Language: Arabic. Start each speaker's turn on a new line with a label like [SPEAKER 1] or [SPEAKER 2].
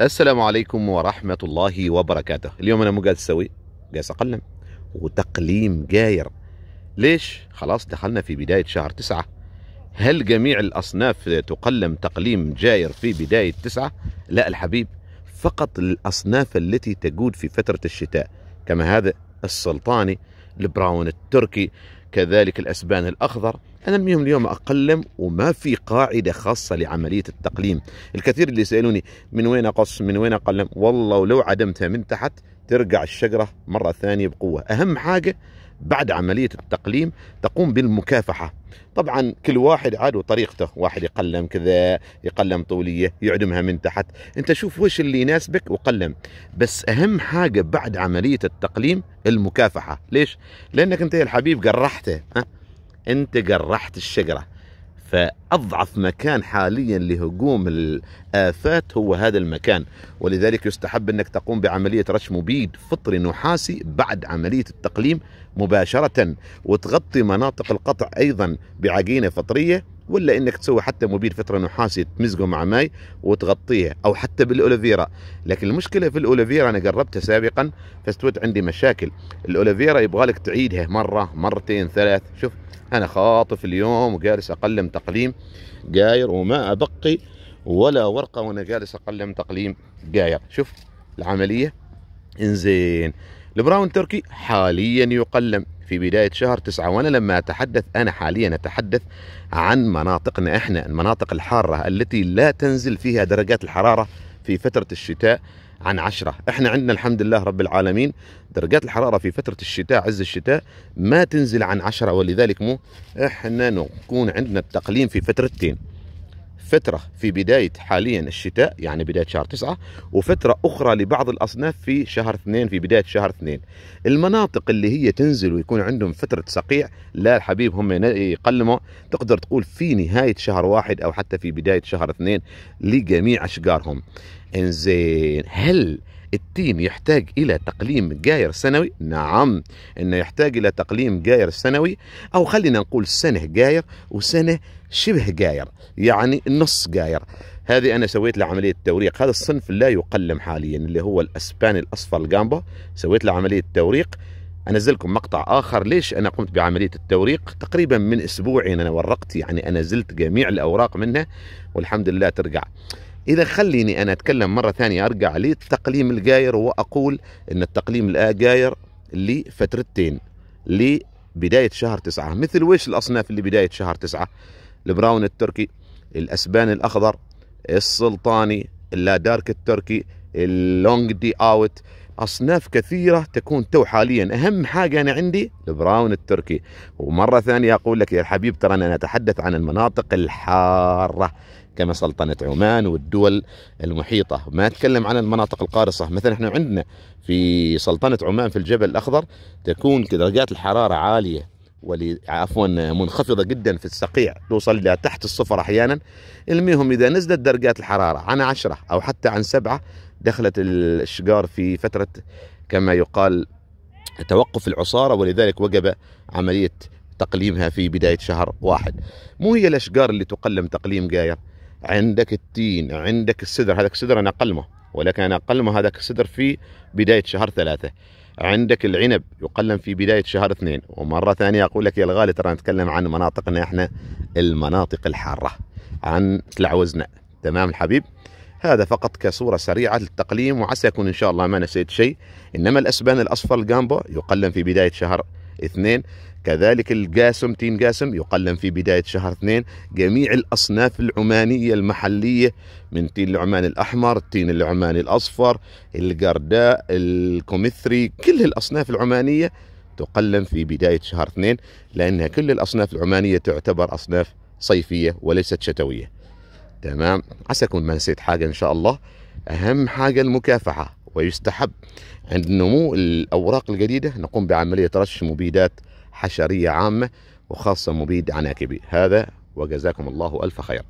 [SPEAKER 1] السلام عليكم ورحمة الله وبركاته اليوم أنا مو قاعد أسوي قاعد أقلم وتقليم جاير ليش؟ خلاص دخلنا في بداية شهر تسعة هل جميع الأصناف تقلم تقليم جاير في بداية تسعة؟ لا الحبيب فقط الأصناف التي تجود في فترة الشتاء كما هذا السلطاني البراون التركي كذلك الأسبان الأخضر أنا منهم اليوم أقلم وما في قاعدة خاصة لعملية التقليم الكثير اللي يسألوني من وين أقص من وين أقلم والله ولو عدمتها من تحت ترجع الشجرة مرة ثانية بقوة أهم حاجة بعد عملية التقليم تقوم بالمكافحة طبعا كل واحد عاد وطريقته واحد يقلم كذا يقلم طولية يعدمها من تحت انت شوف وش اللي يناسبك وقلم بس اهم حاجة بعد عملية التقليم المكافحة ليش لانك انت يا الحبيب قرحته ها انت جرحت الشجره فاضعف مكان حاليا لهجوم الافات هو هذا المكان ولذلك يستحب انك تقوم بعمليه رش مبيد فطري نحاسي بعد عمليه التقليم مباشره وتغطي مناطق القطع ايضا بعجينه فطريه ولا انك تسوي حتى مبيد فتره نحاسي تمزقه مع ماي وتغطيه او حتى بالاوليفيرا لكن المشكله في الاوليفيرا انا جربتها سابقا فاستوت عندي مشاكل الاوليفيرا يبغالك تعيدها مره مرتين ثلاث شوف انا خاطف اليوم وجالس اقلم تقليم قاير وما ابقي ولا ورقه وانا جالس اقلم تقليم قاير شوف العمليه انزين البراون تركي حاليا يقلم في بداية شهر تسعة وأنا لما أتحدث أنا حاليا أتحدث عن مناطقنا إحنا المناطق الحارة التي لا تنزل فيها درجات الحرارة في فترة الشتاء عن عشرة إحنا عندنا الحمد لله رب العالمين درجات الحرارة في فترة الشتاء عز الشتاء ما تنزل عن عشرة ولذلك مو إحنا نكون عندنا التقليم في فترتين فترة في بداية حاليا الشتاء يعني بداية شهر تسعة وفترة أخرى لبعض الأصناف في شهر اثنين في بداية شهر اثنين المناطق اللي هي تنزل ويكون عندهم فترة صقيع لا الحبيب هم يقلموا تقدر تقول في نهاية شهر واحد أو حتى في بداية شهر اثنين لجميع أشجارهم انزين هل التيم يحتاج إلى تقليم جاير سنوي نعم إنه يحتاج إلى تقليم جاير سنوي أو خلينا نقول سنه جاير وسنه شبه جاير يعني نص جاير هذه أنا سويت له عملية توريق هذا الصنف لا يقلم حاليا اللي هو الأسباني الأصفر الجامبا سويت له عملية توريق انزلكم مقطع اخر ليش انا قمت بعمليه التوريق تقريبا من اسبوعين انا ورقت يعني انا زلت جميع الاوراق منها والحمد لله ترجع إذا خليني أنا أتكلم مرة ثانية أرجع للتقليم الجاير وأقول أن التقليم الجاير لفترتين لبداية شهر تسعة مثل ويش الأصناف اللي بداية شهر تسعة البراون التركي الأسباني الأخضر السلطاني اللا دارك التركي اللونج دي اوت اصناف كثيره تكون تو حاليا اهم حاجه انا عندي البراون التركي ومره ثانيه اقول لك يا حبيب ترى انا اتحدث عن المناطق الحاره كما سلطنة عمان والدول المحيطة ما أتكلم عن المناطق القارصة مثلا احنا عندنا في سلطنة عمان في الجبل الأخضر تكون درجات الحرارة عالية ولي عفوا منخفضة جدا في الصقيع توصل إلى تحت الصفر أحيانا المهم إذا نزلت درجات الحرارة عن عشرة أو حتى عن سبعة دخلت الشجار في فترة كما يقال توقف العصارة ولذلك وجب عملية تقليمها في بداية شهر واحد مو هي الأشجار اللي تقلم تقليم جاير عندك التين عندك السدر هذاك السدر أنا أقلمه ولكن أنا أقلمه هذاك السدر في بداية شهر ثلاثة عندك العنب يقلم في بداية شهر اثنين ومرة ثانية أقول لك يا الغالي ترى نتكلم عن مناطقنا احنا المناطق الحارة عن سلع وزنة تمام الحبيب هذا فقط كصورة سريعة للتقليم وعسى يكون إن شاء الله ما نسيت شيء إنما الأسبان الأصفر الجامبو يقلم في بداية شهر اثنين كذلك القاسم تين قاسم يقلم في بداية شهر اثنين جميع الأصناف العمانية المحلية من تين العمان الأحمر تين العماني الأصفر القرداء الكوميثري كل الأصناف العمانية تقلم في بداية شهر اثنين لأنها كل الأصناف العمانية تعتبر أصناف صيفية وليست شتوية تمام عسى اكون ما نسيت حاجه ان شاء الله اهم حاجه المكافحه ويستحب عند نمو الاوراق الجديده نقوم بعمليه رش مبيدات حشريه عامه وخاصه مبيد عناكبي هذا وجزاكم الله الف خير